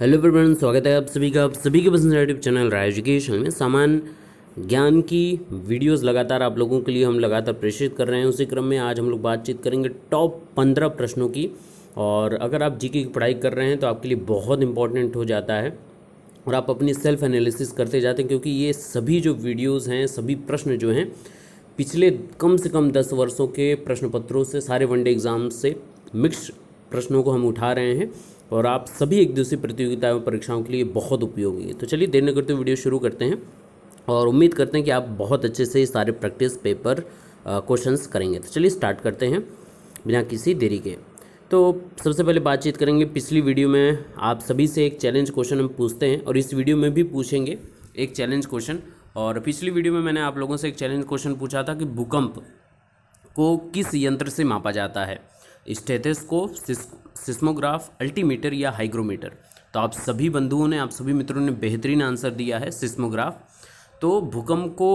hello friends स्वागत है आप सभी का आप सभी के पसंद यूट्यूब चैनल राय एजुकेशन में सामान ज्ञान की वीडियोस लगातार आप लोगों के लिए हम लगातार प्रेषित कर रहे हैं उसी क्रम में आज हम लोग बातचीत करेंगे टॉप पंद्रह प्रश्नों की और अगर आप जीके की पढ़ाई कर रहे हैं तो आपके लिए बहुत इंपॉर्टेंट हो जाता है और आप अपनी सेल्फ एनालिसिस करते जाते हैं क्योंकि ये सभी जो वीडियोज़ हैं सभी प्रश्न जो हैं पिछले कम से कम दस वर्षों के प्रश्न पत्रों से सारे वनडे एग्ज़ाम से मिक्स प्रश्नों को हम उठा रहे हैं और आप सभी एक दूसरी प्रतियोगिताओं परीक्षाओं के लिए बहुत उपयोगी है तो चलिए देर न करते वीडियो शुरू करते हैं और उम्मीद करते हैं कि आप बहुत अच्छे से सारे प्रैक्टिस पेपर क्वेश्चंस करेंगे तो चलिए स्टार्ट करते हैं बिना किसी देरी के तो सबसे पहले बातचीत करेंगे पिछली वीडियो में आप सभी से एक चैलेंज क्वेश्चन हम पूछते हैं और इस वीडियो में भी पूछेंगे एक चैलेंज क्वेश्चन और पिछली वीडियो में मैंने आप लोगों से एक चैलेंज क्वेश्चन पूछा था कि भूकंप को किस यंत्र से मापा जाता है स्टेथेस्कोप सिस्मोग्राफ अल्टीमीटर या हाइग्रोमीटर तो आप सभी बंधुओं ने आप सभी मित्रों ने बेहतरीन आंसर दिया है सिस्मोग्राफ तो भूकंप को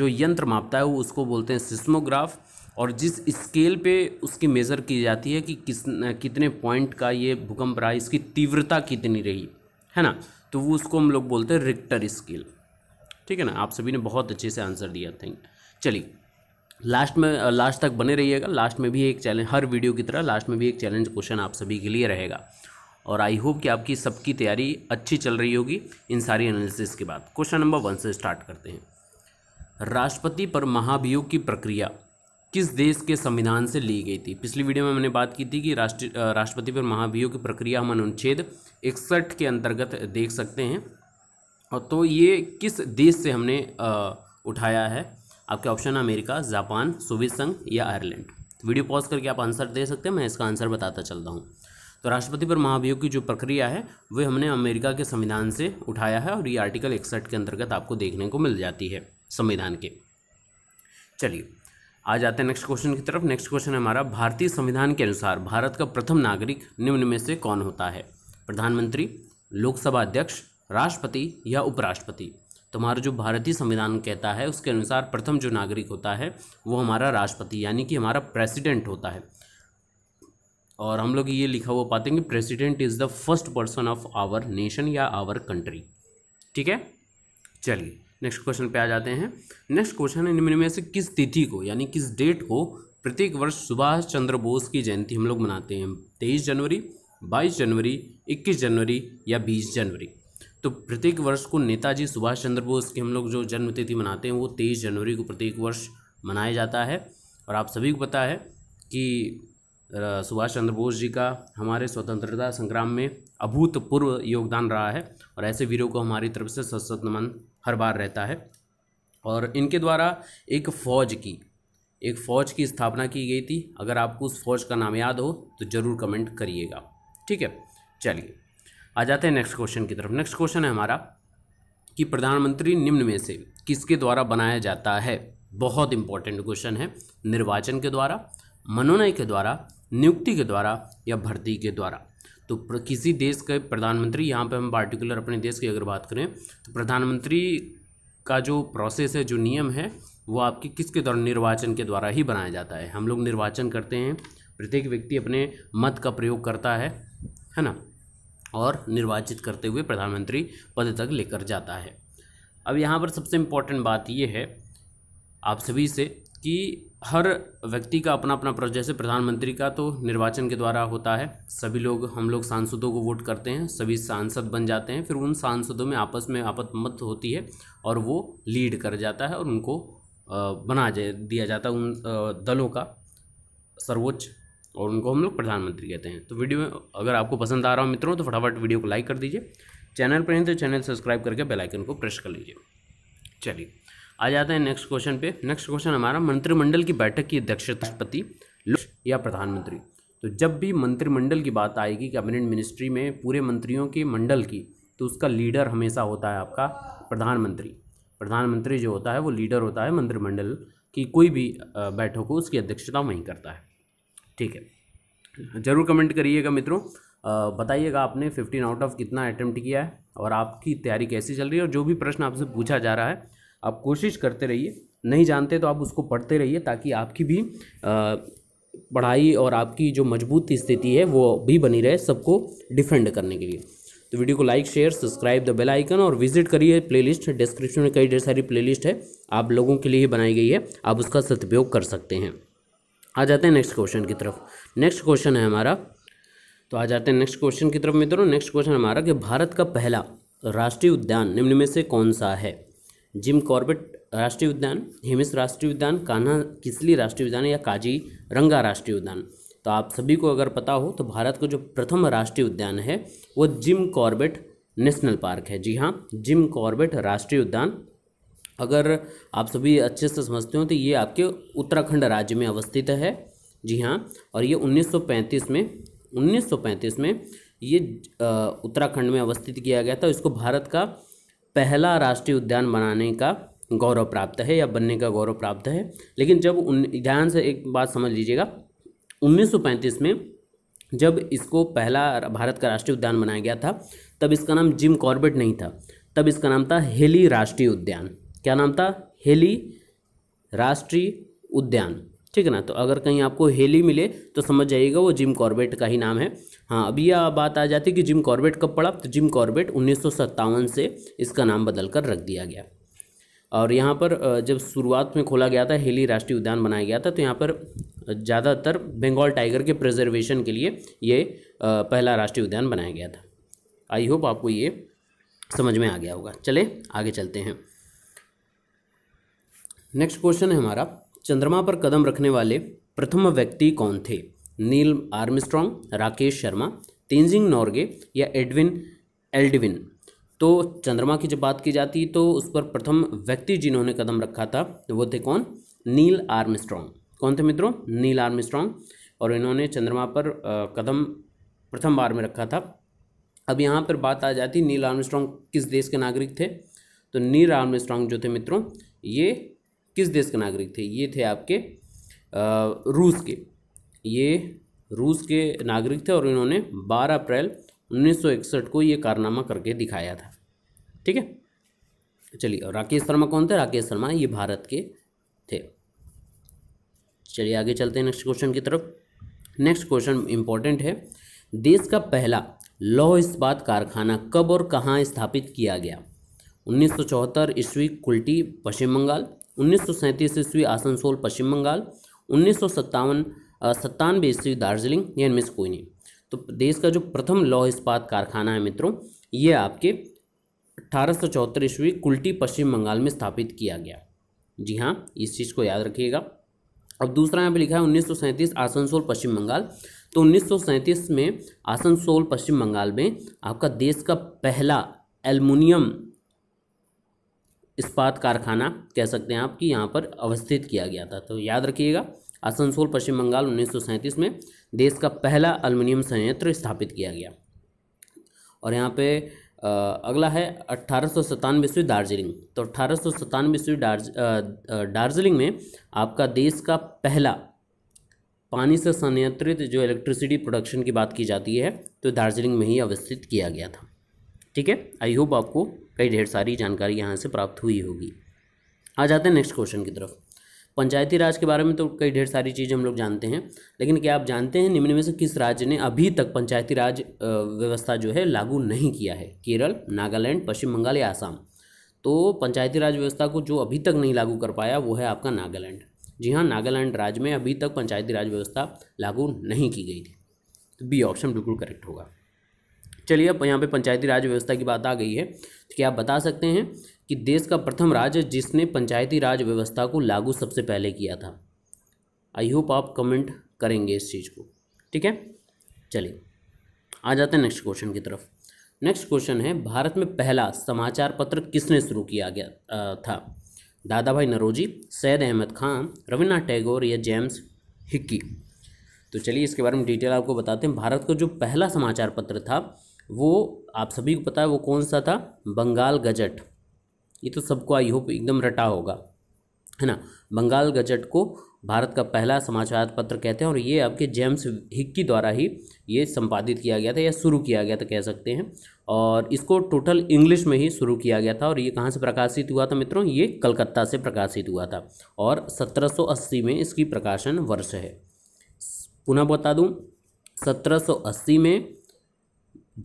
जो यंत्र मापता है वो उसको बोलते हैं सिस्मोग्राफ और जिस स्केल पे उसकी मेज़र की जाती है कि किस कितने पॉइंट का ये भूकंप रहा इसकी तीव्रता कितनी रही है ना तो वो उसको हम लोग बोलते हैं रिक्टर स्केल ठीक है ना आप सभी ने बहुत अच्छे से आंसर दिया थैंक चलिए लास्ट में लास्ट तक बने रहिएगा लास्ट में भी एक चैलेंज हर वीडियो की तरह लास्ट में भी एक चैलेंज क्वेश्चन आप सभी के लिए रहेगा और आई होप कि आपकी सबकी तैयारी अच्छी चल रही होगी इन सारी एनालिसिस के बाद क्वेश्चन नंबर वन से स्टार्ट करते हैं राष्ट्रपति पर महाभियोग की प्रक्रिया किस देश के संविधान से ली गई थी पिछली वीडियो में मैंने बात की थी कि राष्ट्र राष्ट्रपति पर महाभियोग की प्रक्रिया हम अनुच्छेद इकसठ के अंतर्गत देख सकते हैं और तो ये किस देश से हमने आ, उठाया है आपके ऑप्शन अमेरिका जापान सोवियत संघ या आयरलैंड तो वीडियो पॉज करके आप आंसर दे सकते हैं मैं इसका आंसर बताता चलता हूँ तो राष्ट्रपति पर महाभियोग की जो प्रक्रिया है वह हमने अमेरिका के संविधान से उठाया है और ये आर्टिकल इकसठ के अंतर्गत आपको देखने को मिल जाती है संविधान के चलिए आ जाते हैं नेक्स्ट क्वेश्चन की तरफ नेक्स्ट क्वेश्चन हमारा भारतीय संविधान के अनुसार भारत का प्रथम नागरिक निम्न में से कौन होता है प्रधानमंत्री लोकसभा अध्यक्ष राष्ट्रपति या उपराष्ट्रपति तुम्हारा जो भारतीय संविधान कहता है उसके अनुसार प्रथम जो नागरिक होता है वो हमारा राष्ट्रपति यानी कि हमारा प्रेसिडेंट होता है और हम लोग ये लिखा हुआ पाते हैं कि president is the first person of our nation या आवर कंट्री ठीक है चलिए नेक्स्ट क्वेश्चन पे आ जाते हैं नेक्स्ट क्वेश्चन है निम्न में से किस तिथि को यानी किस डेट को प्रत्येक वर्ष सुभाष चंद्र बोस की जयंती हम लोग मनाते हैं तेईस जनवरी बाईस जनवरी इक्कीस जनवरी या बीस जनवरी तो प्रत्येक वर्ष को नेताजी सुभाष चंद्र बोस के हम लोग जो जन्मतिथि मनाते हैं वो तेईस जनवरी को प्रत्येक वर्ष मनाया जाता है और आप सभी को पता है कि सुभाष चंद्र बोस जी का हमारे स्वतंत्रता संग्राम में अभूतपूर्व योगदान रहा है और ऐसे वीरों को हमारी तरफ से सशक्त नमन हर बार रहता है और इनके द्वारा एक फ़ौज की एक फ़ौज की स्थापना की गई थी अगर आपको उस फौज का नाम याद हो तो ज़रूर कमेंट करिएगा ठीक है चलिए आ जाते हैं नेक्स्ट क्वेश्चन की तरफ नेक्स्ट क्वेश्चन है हमारा कि प्रधानमंत्री निम्न में से किसके द्वारा बनाया जाता है बहुत इंपॉर्टेंट क्वेश्चन है निर्वाचन के द्वारा मनोनय के द्वारा नियुक्ति के द्वारा या भर्ती के द्वारा तो किसी देश के प्रधानमंत्री यहाँ पे हम पार्टिकुलर अपने देश की अगर बात करें तो प्रधानमंत्री का जो प्रोसेस है जो नियम है वो आपके किसके द्वारा निर्वाचन के द्वारा ही बनाया जाता है हम लोग निर्वाचन करते हैं प्रत्येक व्यक्ति अपने मत का प्रयोग करता है है ना और निर्वाचित करते हुए प्रधानमंत्री पद तक लेकर जाता है अब यहाँ पर सबसे इम्पोर्टेंट बात ये है आप सभी से कि हर व्यक्ति का अपना अपना प्रोजेक्ट जैसे प्रधानमंत्री का तो निर्वाचन के द्वारा होता है सभी लोग हम लोग सांसदों को वोट करते हैं सभी सांसद बन जाते हैं फिर उन सांसदों में आपस में आपत मत होती है और वो लीड कर जाता है और उनको बना दिया जाता है उन दलों का सर्वोच्च और उनको हम लोग प्रधानमंत्री कहते हैं तो वीडियो में अगर आपको पसंद आ रहा हो मित्रों तो फटाफट वीडियो को लाइक कर दीजिए चैनल पर नहीं तो चैनल सब्सक्राइब करके बेलाइकन को प्रेस कर लीजिए चलिए आ जाते हैं नेक्स्ट क्वेश्चन पे नेक्स्ट क्वेश्चन हमारा मंत्रिमंडल की बैठक की अध्यक्षतापति या प्रधानमंत्री तो जब भी मंत्रिमंडल की बात आएगी कैबिनेट मिनिस्ट्री में पूरे मंत्रियों के मंडल की तो उसका लीडर हमेशा होता है आपका प्रधानमंत्री प्रधानमंत्री जो होता है वो लीडर होता है मंत्रिमंडल की कोई भी बैठक हो उसकी अध्यक्षता वहीं करता है ठीक है ज़रूर कमेंट करिएगा मित्रों बताइएगा आपने फिफ्टीन आउट ऑफ कितना अटैम्प्ट किया है और आपकी तैयारी कैसी चल रही है और जो भी प्रश्न आपसे पूछा जा रहा है आप कोशिश करते रहिए नहीं जानते तो आप उसको पढ़ते रहिए ताकि आपकी भी पढ़ाई और आपकी जो मजबूत स्थिति है वो भी बनी रहे सबको डिफेंड करने के लिए तो वीडियो को like share subscribe the bell icon और विजिट करिए प्लेलिस्ट डिस्क्रिप्शन में कई ढेर सारी प्लेलिस्ट है आप लोगों के लिए ही बनाई गई है आप उसका सदुपयोग कर सकते हैं आ जाते हैं नेक्स्ट क्वेश्चन की तरफ नेक्स्ट क्वेश्चन है हमारा तो आ जाते हैं नेक्स्ट क्वेश्चन की तरफ मित्रों नेक्स्ट क्वेश्चन हमारा कि भारत का पहला राष्ट्रीय उद्यान निम्न में से कौन सा है जिम कॉर्बेट राष्ट्रीय उद्यान हिमिस राष्ट्रीय उद्यान कान्हा किसली राष्ट्रीय उद्यान या काजी रंगा राष्ट्रीय उद्यान तो आप सभी को अगर पता हो तो भारत का जो प्रथम राष्ट्रीय उद्यान है वो जिम कॉर्बेट नेशनल पार्क है जी हाँ जिम कॉर्बेट राष्ट्रीय उद्यान अगर आप सभी अच्छे से समझते हो तो ये आपके उत्तराखंड राज्य में अवस्थित है जी हाँ और ये 1935 में 1935 में ये उत्तराखंड में अवस्थित किया गया था इसको भारत का पहला राष्ट्रीय उद्यान बनाने का गौरव प्राप्त है या बनने का गौरव प्राप्त है लेकिन जब उन ध्यान से एक बात समझ लीजिएगा 1935 में जब इसको पहला भारत का राष्ट्रीय उद्यान बनाया गया था तब इसका नाम जिम कॉर्बेट नहीं था तब इसका नाम था हेली राष्ट्रीय उद्यान क्या नाम था हेली राष्ट्रीय उद्यान ठीक है ना तो अगर कहीं आपको हेली मिले तो समझ जाइएगा वो जिम कॉर्बेट का ही नाम है हाँ अब यह बात आ जाती है कि जिम कॉर्बेट कब पड़ा तो जिम कॉर्बेट उन्नीस से इसका नाम बदल कर रख दिया गया और यहाँ पर जब शुरुआत में खोला गया था हेली राष्ट्रीय उद्यान बनाया गया था तो यहाँ पर ज़्यादातर बंगाल टाइगर के प्रिजर्वेशन के लिए ये पहला राष्ट्रीय उद्यान बनाया गया था आई होप आपको ये समझ में आ गया होगा चले आगे चलते हैं नेक्स्ट क्वेश्चन है हमारा चंद्रमा पर कदम रखने वाले प्रथम व्यक्ति कौन थे नील आर्मस्ट्रांग राकेश शर्मा तेंजिंग नॉर्गे या एडविन एल्डविन तो चंद्रमा की जब बात की जाती तो उस पर प्रथम व्यक्ति जिन्होंने कदम रखा था वो थे कौन नील आर्मस्ट्रांग कौन थे मित्रों नील आर्मस्ट्रांग और इन्होंने चंद्रमा पर कदम प्रथम बार में रखा था अब यहाँ पर बात आ जाती नील आर्मस्ट्रांग किस देश के नागरिक थे तो नील आर्मस्ट्रांग जो थे मित्रों ये किस देश के नागरिक थे ये थे आपके रूस के ये रूस के नागरिक थे और इन्होंने 12 अप्रैल 1961 को ये कारनामा करके दिखाया था ठीक है चलिए और राकेश शर्मा कौन थे राकेश शर्मा ये भारत के थे चलिए आगे चलते हैं नेक्स्ट क्वेश्चन की तरफ नेक्स्ट क्वेश्चन इंपॉर्टेंट है देश का पहला लौह इस्पात कारखाना कब और कहाँ स्थापित किया गया चौहत्तर ईस्वी कुल्टी पश्चिम बंगाल उन्नीस सौ सैंतीस ईस्वी आसनसोल पश्चिम बंगाल उन्नीस सौ सत्तावन सत्तानवे ईस्वी दार्जिलिंग या इनमें से कोई नहीं तो देश का जो प्रथम लौह इस्पात कारखाना है मित्रों ये आपके अट्ठारह ईस्वी कुल्टी पश्चिम बंगाल में स्थापित किया गया जी हाँ इस चीज़ को याद रखिएगा अब दूसरा यहाँ पे लिखा है उन्नीस आसनसोल पश्चिम बंगाल तो उन्नीस में आसनसोल पश्चिम बंगाल में आपका देश का पहला एल्युमिनियम इस्पात कारखाना कह सकते हैं आप कि यहाँ पर अवस्थित किया गया था तो याद रखिएगा आसनसोल पश्चिम बंगाल उन्नीस में देश का पहला अल्मीनियम संयंत्र स्थापित किया गया और यहाँ पे अगला है अट्ठारह सौ ईस्वी दार्जिलिंग तो अट्ठारह सौ ईस्वी दार्ज दार्जिलिंग में आपका देश का पहला पानी से संयंत्रित जो इलेक्ट्रिसिटी प्रोडक्शन की बात की जाती है तो दार्जिलिंग में ही अवस्थित किया गया था ठीक है आई होप आपको कई ढेर सारी जानकारी यहाँ से प्राप्त हुई होगी आ जाते हैं नेक्स्ट क्वेश्चन की तरफ पंचायती राज के बारे में तो कई ढेर सारी चीज़ हम लोग जानते हैं लेकिन क्या आप जानते हैं निम्न में से किस राज्य ने अभी तक पंचायती राज व्यवस्था जो है लागू नहीं किया है केरल नागालैंड पश्चिम बंगाल या आसाम तो पंचायती राज व्यवस्था को जो अभी तक नहीं लागू कर पाया वो है आपका नागालैंड जी हाँ नागालैंड राज्य में अभी तक पंचायती राज व्यवस्था लागू नहीं की गई थी तो बी ऑप्शन बिल्कुल करेक्ट होगा चलिए अब यहाँ पे पंचायती राज व्यवस्था की बात आ गई है तो क्या आप बता सकते हैं कि देश का प्रथम राज्य जिसने पंचायती राज व्यवस्था को लागू सबसे पहले किया था आई होप आप कमेंट करेंगे इस चीज़ को ठीक है चलिए आ जाते हैं नेक्स्ट क्वेश्चन की तरफ नेक्स्ट क्वेश्चन है भारत में पहला समाचार पत्र किसने शुरू किया गया था दादा भाई नरोजी सैद अहमद खान रविन्द्रनाथ टैगोर या जेम्स हिक्की तो चलिए इसके बारे में डिटेल आपको बताते हैं भारत का जो पहला समाचार पत्र था वो आप सभी को पता है वो कौन सा था बंगाल गजट ये तो सबको आई होप एकदम रटा होगा है ना बंगाल गजट को भारत का पहला समाचार पत्र कहते हैं और ये आपके जेम्स हिक्की द्वारा ही ये संपादित किया गया था या शुरू किया गया था कह सकते हैं और इसको टोटल इंग्लिश में ही शुरू किया गया था और ये कहाँ से प्रकाशित हुआ था मित्रों ये कलकत्ता से प्रकाशित हुआ था और 1780 में इसकी प्रकाशन वर्ष है पुनः बता दूँ सत्रह में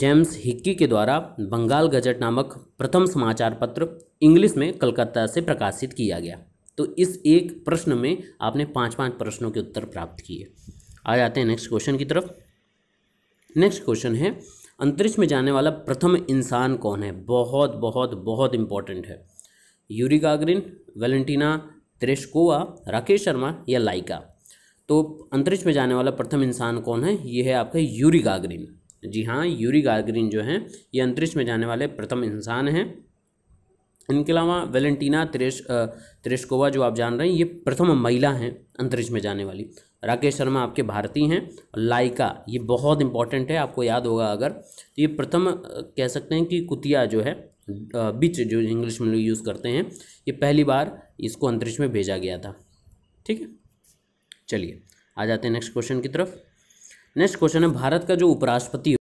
जेम्स हिक्की के द्वारा बंगाल गजट नामक प्रथम समाचार पत्र इंग्लिश में कलकत्ता से प्रकाशित किया गया तो इस एक प्रश्न में आपने पांच पांच प्रश्नों के उत्तर प्राप्त किए आ जाते हैं नेक्स्ट क्वेश्चन की तरफ नेक्स्ट क्वेश्चन है अंतरिक्ष में जाने वाला प्रथम इंसान कौन है बहुत बहुत बहुत इंपॉर्टेंट है Yuri Gagarin Valentina Tereshkova Rakesh Sharma या लाइका तो अंतरिक्ष में जाने वाला प्रथम इंसान कौन है ये है आपका यूरी गागरिन जी हाँ यूरी गार्गरिन जो हैं ये अंतरिक्ष में जाने वाले प्रथम इंसान हैं इनके अलावा वेलेंटीना त्रेश त्रेशकोवा जो आप जान रहे हैं ये प्रथम महिला हैं अंतरिक्ष में जाने वाली राकेश शर्मा आपके भारतीय हैं और लाइका ये बहुत इंपॉर्टेंट है आपको याद होगा अगर तो ये प्रथम कह सकते हैं कि कुतिया जो है बिच जो इंग्लिश में लोग यूज़ करते हैं ये पहली बार इसको अंतरिक्ष में भेजा गया था ठीक है चलिए आ जाते हैं नेक्स्ट क्वेश्चन की तरफ नेक्स्ट क्वेश्चन है भारत का जो उपराष्ट्रपति